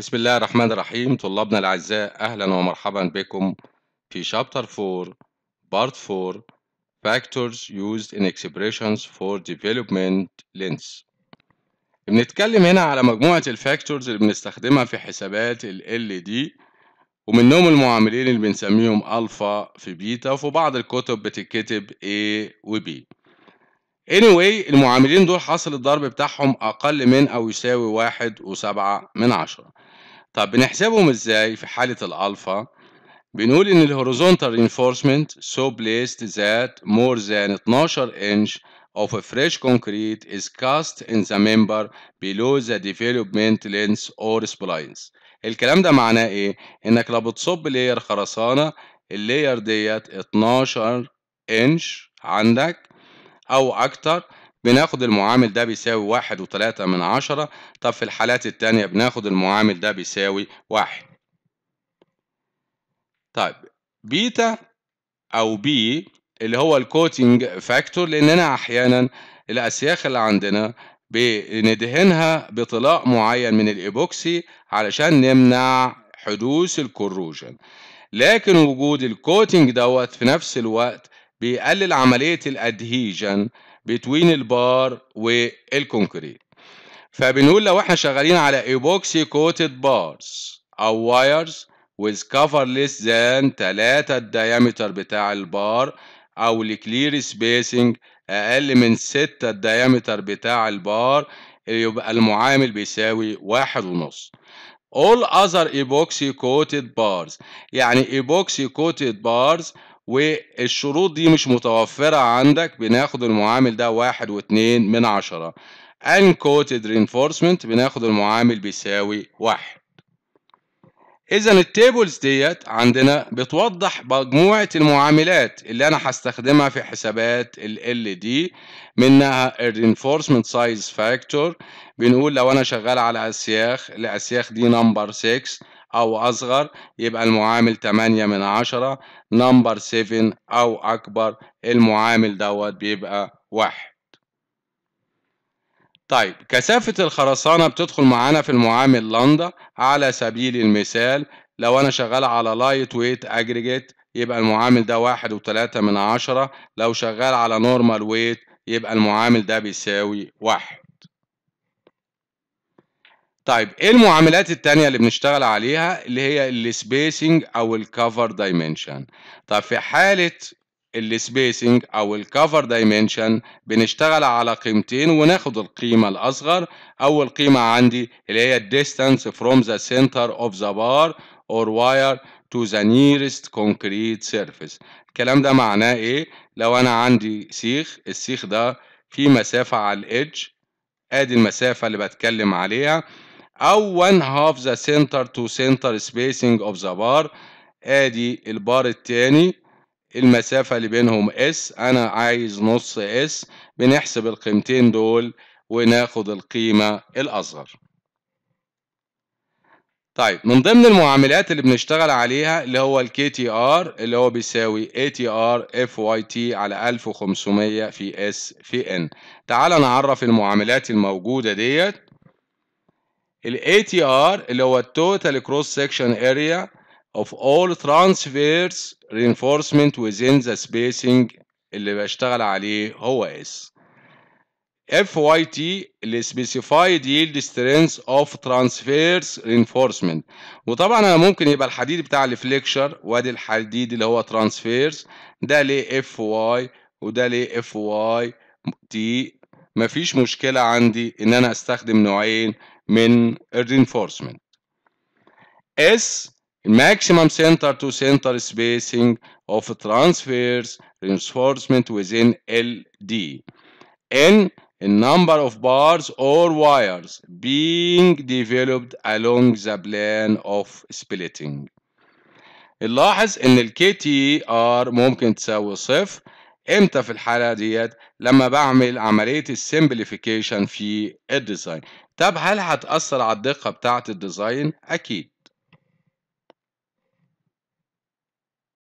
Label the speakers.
Speaker 1: بسم الله الرحمن الرحيم طلابنا الأعزاء أهلا ومرحبا بكم في شابتر 4 بارت 4 Factors used in expressions for development لينس بنتكلم هنا على مجموعة الفاكتورز اللي بنستخدمها في حسابات ال دي ومنهم المعاملين اللي بنسميهم ألفا في بيتا وفي بعض الكتب بتتكتب A و B anyway المعاملين دول حاصل الضرب بتاعهم أقل من أو يساوي واحد وسبعة من عشرة طب بنحسبهم ازاي في حالة الألفا؟ بنقول إن الهوريزونتال رينفورسمنت reinforcement so placed that more than 12 انش of a fresh concrete is cast in the member below the development lens or splines. الكلام ده معناه إيه؟ إنك لو بتصب لير خرسانة اللير ديت 12 انش عندك أو أكتر بناخد المعامل ده بيساوي واحد وتلاتة من عشرة طب في الحالات التانية بناخد المعامل ده بيساوي واحد طيب بيتا أو بي اللي هو الكوتنج فاكتور لأننا أحيانا الأسياخ اللي عندنا بندهنها بطلاء معين من الإيبوكسي علشان نمنع حدوث الكروجن لكن وجود الكوتنج دوت في نفس الوقت بيقلل عملية الادهيجن بتوين البار والكونكريت فبنقول لو احنا شغالين على ايبوكسي كوتد بارز او وايرز with cover less than 3 الديامتر بتاع البار او الكلير سبيسنج اقل من 6 الديامتر بتاع البار يبقى المعامل بيساوي واحد all other epoxy coated bars يعني epoxy coated bars والشروط دي مش متوفرة عندك بناخد المعامل ده واحد واتنين من عشرة uncoated reinforcement بناخد المعامل بيساوي واحد إذا التابلز ديت عندنا بتوضح مجموعة المعاملات اللي أنا هستخدمها في حسابات ال دي منها Reinforcement سايز فاكتور بنقول لو أنا شغال على أسياخ الأسياخ دي نمبر 6 أو أصغر يبقى المعامل 8 من عشرة نمبر 7 أو أكبر المعامل دوت بيبقى واحد طيب كثافة الخرسانة بتدخل معانا في المعامل لندا على سبيل المثال لو أنا شغال على لايت ويت أجريجيت يبقى المعامل ده واحد وتلاتة من عشرة لو شغال على نورمال ويت يبقى المعامل ده بيساوي واحد طيب ايه المعاملات التانية اللي بنشتغل عليها اللي هي السبيسنج او الكفر دايمنشن طب في حالة السبيسنج او الكفر دايمنشن بنشتغل على قيمتين وناخد القيمة الاصغر اول قيمة عندي اللي هي distance from the center of the bar or wire to the nearest concrete surface الكلام ده معناه ايه لو انا عندي سيخ السيخ ده في مسافة على الإدج ادي المسافة اللي بتكلم عليها أو one half the center to center spacing of the bar آدي البار التاني المسافة اللي بينهم اس أنا عايز نص اس بنحسب القيمتين دول وناخد القيمة الأصغر طيب من ضمن المعاملات اللي بنشتغل عليها اللي هو ال KTR اللي هو بيساوي ATR FYT على 1500 في S في N تعال نعرف المعاملات الموجودة ديت ال ATR اللي هو Total Cross Section Area of All Transverse Reinforcement Within the Spacing اللي بشتغل عليه هو S FYT اللي Specified Yield Strength of Transverse Reinforcement وطبعا أنا ممكن يبقى الحديد بتاع الفليكشر وادي الحديد اللي هو Transverse ده ليه FY وده ليه FYT مفيش مشكلة عندي إن أنا أستخدم نوعين mean reinforcement. S maximum center to center spacing of transfers reinforcement within LD. N a number of bars or wires being developed along the plane of splitting. نلاحظ ان الكي تي ار ممكن تساوي صفر امتى في الحاله ديت لما بعمل عمليه السمبليفيكيشن في الديزاين طب هل هتاثر على الدقه بتاعه الديزاين اكيد